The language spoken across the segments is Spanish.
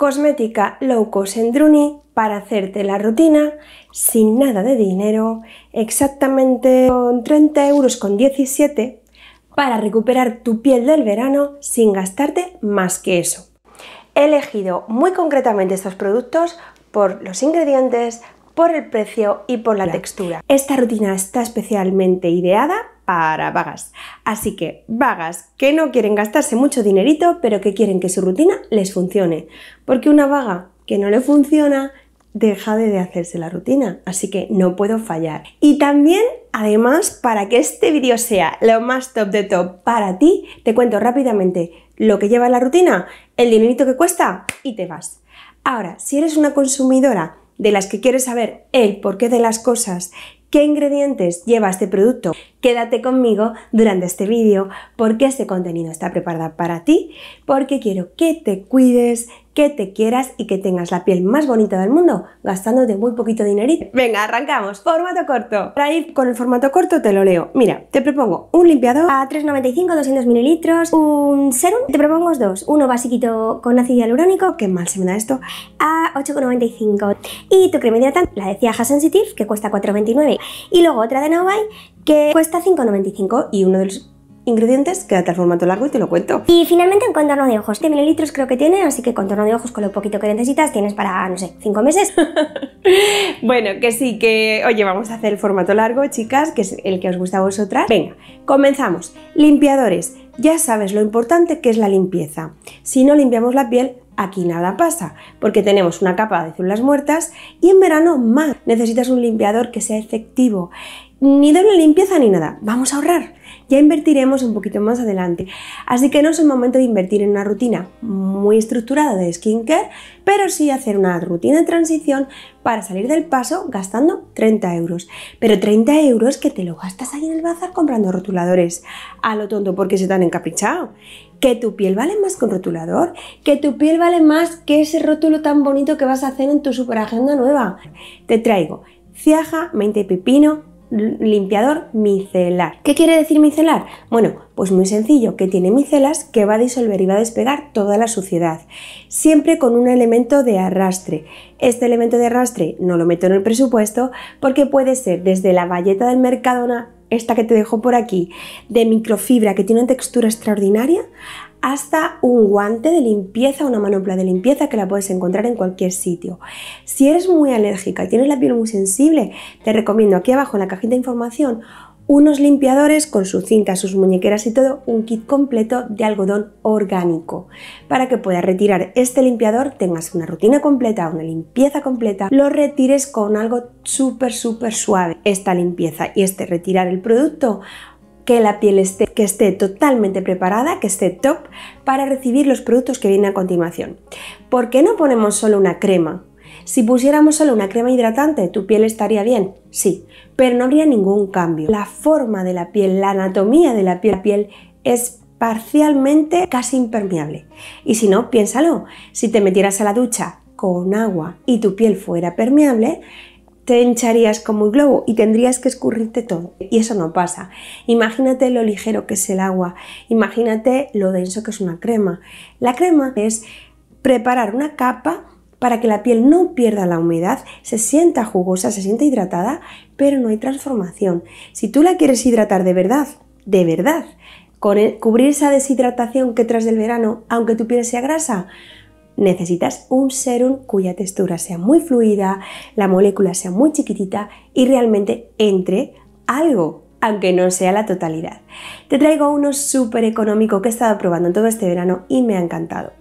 Cosmética Low Cost en Druni para hacerte la rutina sin nada de dinero, exactamente con 30 euros con 17 para recuperar tu piel del verano sin gastarte más que eso. He elegido muy concretamente estos productos por los ingredientes, por el precio y por la textura. Esta rutina está especialmente ideada para vagas. Así que vagas que no quieren gastarse mucho dinerito, pero que quieren que su rutina les funcione. Porque una vaga que no le funciona deja de hacerse la rutina, así que no puedo fallar. Y también, además, para que este vídeo sea lo más top de top para ti, te cuento rápidamente lo que lleva la rutina, el dinerito que cuesta y te vas. Ahora, si eres una consumidora de las que quieres saber el porqué de las cosas, qué ingredientes lleva este producto, Quédate conmigo durante este vídeo porque este contenido está preparado para ti, porque quiero que te cuides, que te quieras y que tengas la piel más bonita del mundo gastándote muy poquito dinerito. Venga, arrancamos. Formato corto. Para ir con el formato corto te lo leo. Mira, te propongo un limpiador a 3,95, 200 mililitros, un serum. Te propongo dos. Uno basiquito con ácido hialurónico, que mal se me da esto, a 8,95. Y tu crema hidratante, la de Ciaja Sensitive, que cuesta 4,29. Y luego otra de Novai que cuesta 5,95 y uno de los ingredientes, quédate tal formato largo y te lo cuento. Y finalmente un contorno de ojos, 10 mililitros creo que tiene, así que contorno de ojos con lo poquito que necesitas tienes para, no sé, 5 meses. bueno, que sí, que oye, vamos a hacer el formato largo, chicas, que es el que os gusta a vosotras. Venga, comenzamos. Limpiadores, ya sabes lo importante que es la limpieza. Si no limpiamos la piel, aquí nada pasa, porque tenemos una capa de células muertas y en verano más. Necesitas un limpiador que sea efectivo ni doble limpieza ni nada, vamos a ahorrar. Ya invertiremos un poquito más adelante. Así que no es el momento de invertir en una rutina muy estructurada de skincare, pero sí hacer una rutina de transición para salir del paso gastando 30 euros. Pero 30 euros que te lo gastas ahí en el bazar comprando rotuladores. A lo tonto, porque se han encaprichado. Que tu piel vale más que un rotulador, que tu piel vale más que ese rótulo tan bonito que vas a hacer en tu superagenda nueva. Te traigo ciaja, mente y pepino, limpiador micelar. ¿Qué quiere decir micelar? Bueno, pues muy sencillo, que tiene micelas que va a disolver y va a despegar toda la suciedad, siempre con un elemento de arrastre. Este elemento de arrastre no lo meto en el presupuesto porque puede ser desde la valleta del Mercadona, esta que te dejo por aquí, de microfibra que tiene una textura extraordinaria, hasta un guante de limpieza, una manopla de limpieza que la puedes encontrar en cualquier sitio. Si eres muy alérgica y tienes la piel muy sensible, te recomiendo aquí abajo en la cajita de información unos limpiadores con su cinta, sus muñequeras y todo, un kit completo de algodón orgánico. Para que puedas retirar este limpiador, tengas una rutina completa, una limpieza completa, lo retires con algo súper, súper suave. Esta limpieza y este retirar el producto que la piel esté, que esté totalmente preparada, que esté top para recibir los productos que vienen a continuación. ¿Por qué no ponemos solo una crema? Si pusiéramos solo una crema hidratante, ¿tu piel estaría bien? Sí, pero no habría ningún cambio. La forma de la piel, la anatomía de la piel, la piel es parcialmente casi impermeable. Y si no, piénsalo, si te metieras a la ducha con agua y tu piel fuera permeable, te hincharías como un globo y tendrías que escurrirte todo. Y eso no pasa. Imagínate lo ligero que es el agua, imagínate lo denso que es una crema. La crema es preparar una capa para que la piel no pierda la humedad, se sienta jugosa, se sienta hidratada, pero no hay transformación. Si tú la quieres hidratar de verdad, de verdad, con cubrir esa deshidratación que tras del verano, aunque tu piel sea grasa, necesitas un serum cuya textura sea muy fluida, la molécula sea muy chiquitita y realmente entre algo aunque no sea la totalidad. Te traigo uno súper económico que he estado probando todo este verano y me ha encantado.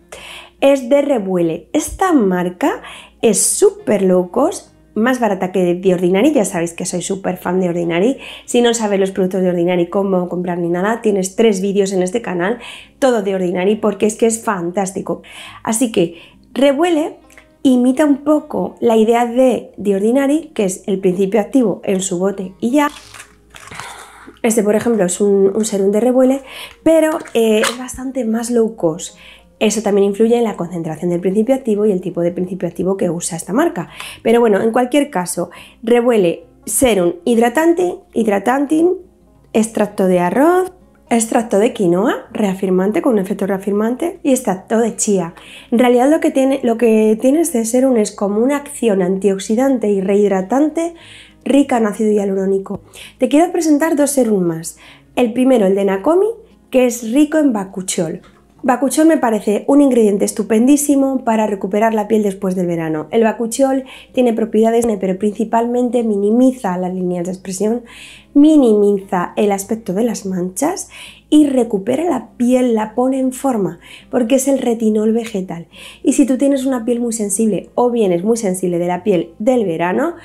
Es de Revuele. Esta marca es súper locos más barata que de Ordinary, ya sabéis que soy súper fan de Ordinary, si no sabes los productos de Ordinary, cómo comprar ni nada, tienes tres vídeos en este canal, todo de Ordinary, porque es que es fantástico. Así que revuele, imita un poco la idea de The Ordinary, que es el principio activo en su bote y ya. Este, por ejemplo, es un, serum de revuele, pero eh, es bastante más low cost. Eso también influye en la concentración del principio activo y el tipo de principio activo que usa esta marca. Pero bueno, en cualquier caso, revuele serum hidratante, hidratantin, extracto de arroz, extracto de quinoa, reafirmante con un efecto reafirmante y extracto de chía. En realidad lo que tiene, lo este serum es como una acción antioxidante y rehidratante rica en ácido hialurónico. Te quiero presentar dos serums más. El primero, el de Nakomi, que es rico en bakuchiol, Bacuchol me parece un ingrediente estupendísimo para recuperar la piel después del verano. El bacuchol tiene propiedades, pero principalmente minimiza las líneas de expresión, minimiza el aspecto de las manchas y recupera la piel, la pone en forma, porque es el retinol vegetal. Y si tú tienes una piel muy sensible o bien es muy sensible de la piel del verano,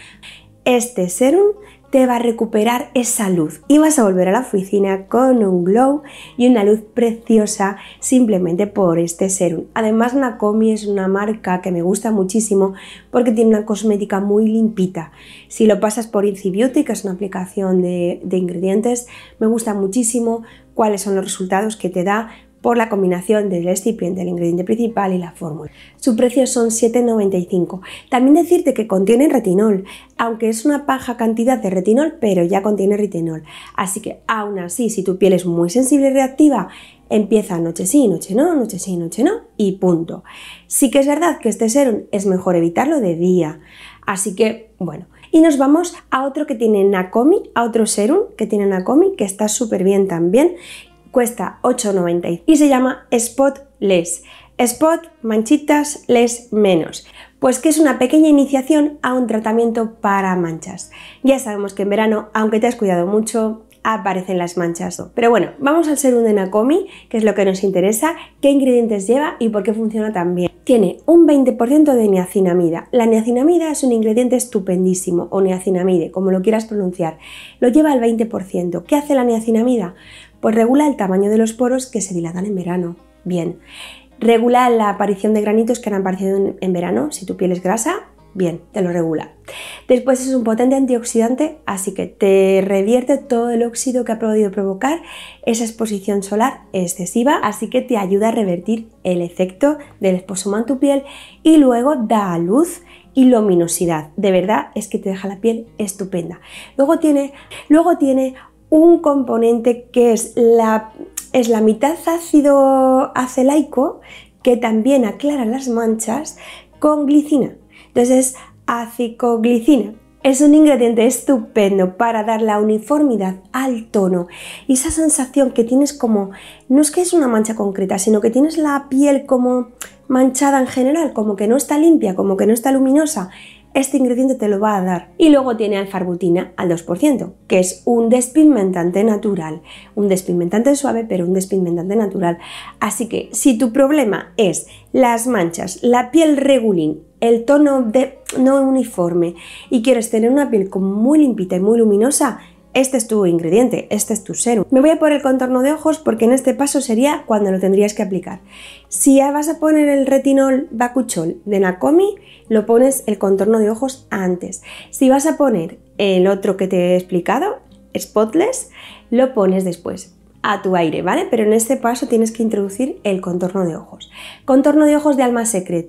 este serum te va a recuperar esa luz y vas a volver a la oficina con un glow y una luz preciosa simplemente por este serum. Además Nakomi es una marca que me gusta muchísimo porque tiene una cosmética muy limpita. Si lo pasas por Inci que es una aplicación de, de ingredientes, me gusta muchísimo cuáles son los resultados que te da por la combinación del recipiente, el ingrediente principal y la fórmula. Su precio son 7,95. También decirte que contiene retinol, aunque es una baja cantidad de retinol, pero ya contiene retinol. Así que aún así, si tu piel es muy sensible y reactiva, empieza noche sí, noche no, noche sí, noche no y punto. Sí que es verdad que este serum es mejor evitarlo de día. Así que, bueno, y nos vamos a otro que tiene NACOMI, a otro serum que tiene NACOMI, que está súper bien también, cuesta 8,90 y se llama Spot Les. Spot, manchitas, les menos. Pues que es una pequeña iniciación a un tratamiento para manchas. Ya sabemos que en verano, aunque te has cuidado mucho, aparecen las manchas. Pero bueno, vamos al de Nakomi, que es lo que nos interesa, qué ingredientes lleva y por qué funciona tan bien. Tiene un 20% de niacinamida. La niacinamida es un ingrediente estupendísimo, o niacinamide, como lo quieras pronunciar. Lo lleva al 20%. ¿Qué hace la niacinamida? Pues regula el tamaño de los poros que se dilatan en verano. Bien. Regula la aparición de granitos que han aparecido en verano, si tu piel es grasa, bien, te lo regula. Después es un potente antioxidante, así que te revierte todo el óxido que ha podido provocar esa exposición solar excesiva, así que te ayuda a revertir el efecto del esposoma en tu piel y luego da luz y luminosidad. De verdad es que te deja la piel estupenda. Luego tiene, luego tiene un componente que es es la mitad ácido acelaico que también aclara las manchas con glicina entonces, acicoglicina. Es un ingrediente estupendo para dar la uniformidad al tono y esa sensación que tienes como, no es que es una mancha concreta, sino que tienes la piel como manchada en general, como que no está limpia, como que no está luminosa, este ingrediente te lo va a dar. Y luego tiene alfarbutina al 2%, que es un despigmentante natural, un despigmentante suave, pero un despigmentante natural. Así que si tu problema es las manchas, la piel regulín el tono de, no uniforme y quieres tener una piel como muy limpita y muy luminosa, este es tu ingrediente, este es tu serum. Me voy a poner el contorno de ojos porque en este paso sería cuando lo tendrías que aplicar. Si vas a poner el retinol bacuchol de Nakomi, lo pones el contorno de ojos antes. Si vas a poner el otro que te he explicado, Spotless, lo pones después a tu aire, ¿vale? Pero en este paso tienes que introducir el contorno de ojos. Contorno de ojos de Alma Secret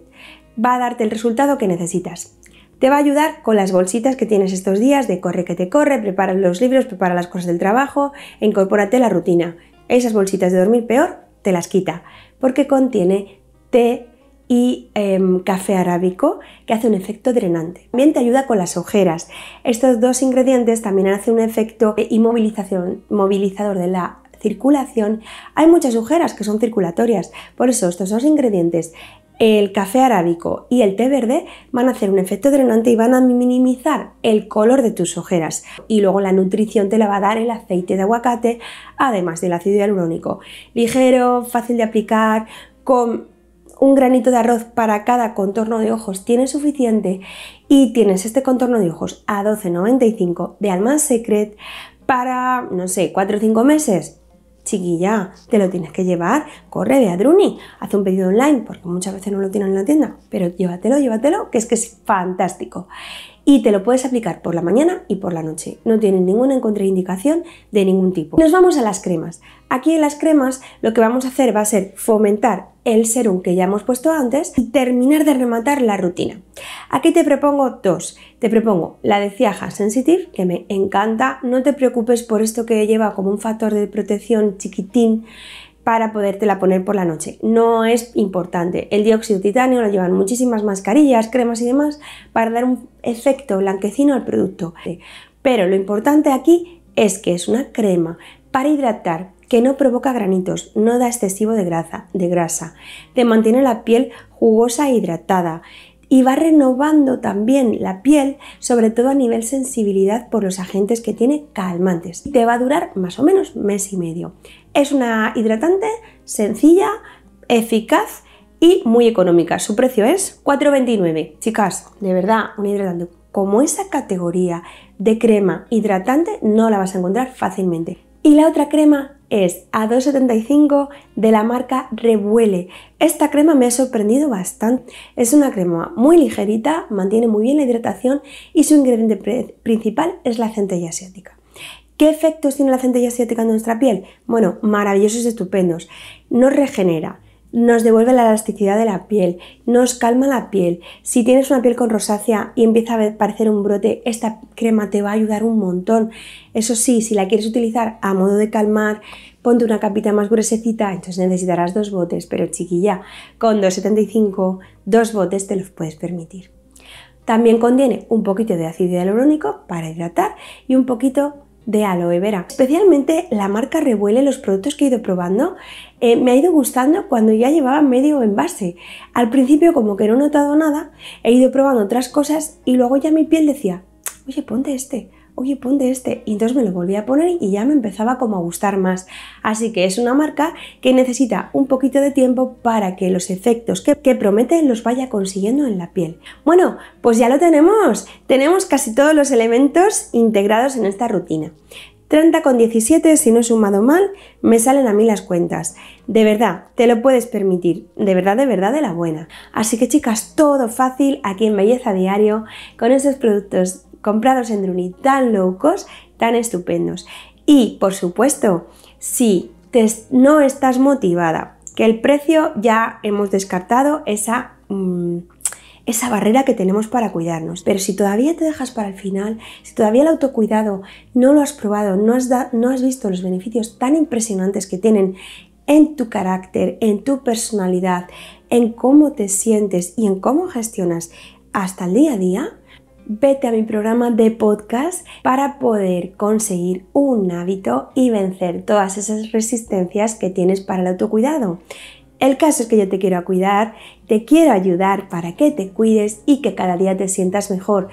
va a darte el resultado que necesitas. Te va a ayudar con las bolsitas que tienes estos días de corre que te corre, prepara los libros, prepara las cosas del trabajo e incorpórate la rutina. Esas bolsitas de dormir peor te las quita porque contiene té y em, café arábico que hace un efecto drenante. También te ayuda con las ojeras. Estos dos ingredientes también hacen un efecto inmovilizador inmovilización, movilizador de la circulación. Hay muchas ojeras que son circulatorias, por eso estos dos ingredientes el café arábico y el té verde van a hacer un efecto drenante y van a minimizar el color de tus ojeras. Y luego la nutrición te la va a dar el aceite de aguacate, además del ácido hialurónico. Ligero, fácil de aplicar, con un granito de arroz para cada contorno de ojos tienes suficiente y tienes este contorno de ojos a 12,95 de Alma Secret para, no sé, 4 o 5 meses chiquilla, te lo tienes que llevar, corre, de a Druni, haz un pedido online, porque muchas veces no lo tienen en la tienda, pero llévatelo, llévatelo, que es que es fantástico. Y te lo puedes aplicar por la mañana y por la noche. No tiene ninguna contraindicación de ningún tipo. Nos vamos a las cremas. Aquí en las cremas lo que vamos a hacer va a ser fomentar el serum que ya hemos puesto antes y terminar de rematar la rutina. Aquí te propongo dos. Te propongo la de Ciaja Sensitive, que me encanta. No te preocupes por esto que lleva como un factor de protección chiquitín para podértela poner por la noche. No es importante. El dióxido de titanio lo llevan muchísimas mascarillas, cremas y demás para dar un efecto blanquecino al producto. Pero lo importante aquí es que es una crema para hidratar, que no provoca granitos, no da excesivo de grasa, de grasa, te mantiene la piel jugosa e hidratada y va renovando también la piel, sobre todo a nivel sensibilidad por los agentes que tiene calmantes. Te va a durar más o menos mes y medio. Es una hidratante sencilla, eficaz y muy económica. Su precio es 4,29. Chicas, de verdad, una hidratante como esa categoría de crema hidratante no la vas a encontrar fácilmente. Y la otra crema es A275 de la marca Revuele. Esta crema me ha sorprendido bastante. Es una crema muy ligerita, mantiene muy bien la hidratación y su ingrediente principal es la centella asiática. ¿Qué efectos tiene la centella asiática en nuestra piel? Bueno, maravillosos, estupendos. Nos regenera, nos devuelve la elasticidad de la piel, nos calma la piel. Si tienes una piel con rosácea y empieza a parecer un brote, esta crema te va a ayudar un montón. Eso sí, si la quieres utilizar a modo de calmar, ponte una capita más gruesecita, entonces necesitarás dos botes, pero chiquilla, con 2,75, dos botes te los puedes permitir. También contiene un poquito de ácido hialurónico para hidratar y un poquito de aloe vera. Especialmente la marca Revuele, los productos que he ido probando, eh, me ha ido gustando cuando ya llevaba medio envase. Al principio como que no he notado nada, he ido probando otras cosas y luego ya mi piel decía, oye, ponte este, oye, ponte este. Y entonces me lo volví a poner y ya me empezaba como a gustar más. Así que es una marca que necesita un poquito de tiempo para que los efectos que, prometen los vaya consiguiendo en la piel. Bueno, pues ya lo tenemos. Tenemos casi todos los elementos integrados en esta rutina. con 30 17, si no he sumado mal, me salen a mí las cuentas. De verdad, te lo puedes permitir, de verdad, de verdad, de la buena. Así que chicas, todo fácil aquí en Belleza Diario, con esos productos comprados en Druni tan locos, tan estupendos. Y por supuesto, si no estás motivada, que el precio ya hemos descartado esa, mm, esa barrera que tenemos para cuidarnos, pero si todavía te dejas para el final, si todavía el autocuidado no lo has probado, no has visto los beneficios tan impresionantes que tienen en tu carácter, en tu personalidad, en cómo te sientes y en cómo gestionas hasta el día a día, vete a mi programa de podcast para poder conseguir un hábito y vencer todas esas resistencias que tienes para el autocuidado. El caso es que yo te quiero cuidar, te quiero ayudar para que te cuides y que cada día te sientas mejor,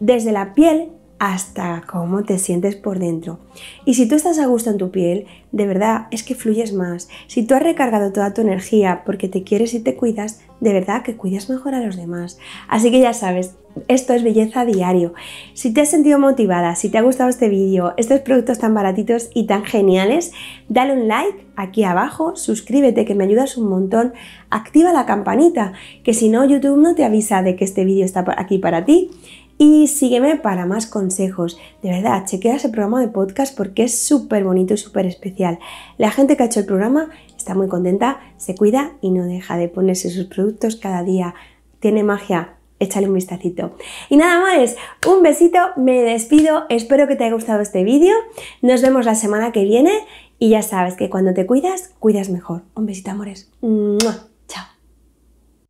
desde la piel hasta cómo te sientes por dentro. Y si tú estás a gusto en tu piel, de verdad es que fluyes más. Si tú has recargado toda tu energía porque te quieres y te cuidas, de verdad que cuidas mejor a los demás. Así que ya sabes, esto es belleza diario. Si te has sentido motivada, si te ha gustado este vídeo, estos productos tan baratitos y tan geniales, dale un like aquí abajo, suscríbete que me ayudas un montón, activa la campanita, que si no YouTube no te avisa de que este vídeo está aquí para ti y sígueme para más consejos. De verdad, chequea ese programa de podcast porque es súper bonito y súper especial. La gente que ha hecho el programa está muy contenta, se cuida y no deja de ponerse sus productos cada día. Tiene magia. Échale un vistacito. Y nada más, un besito, me despido, espero que te haya gustado este vídeo, nos vemos la semana que viene y ya sabes que cuando te cuidas, cuidas mejor. Un besito, amores.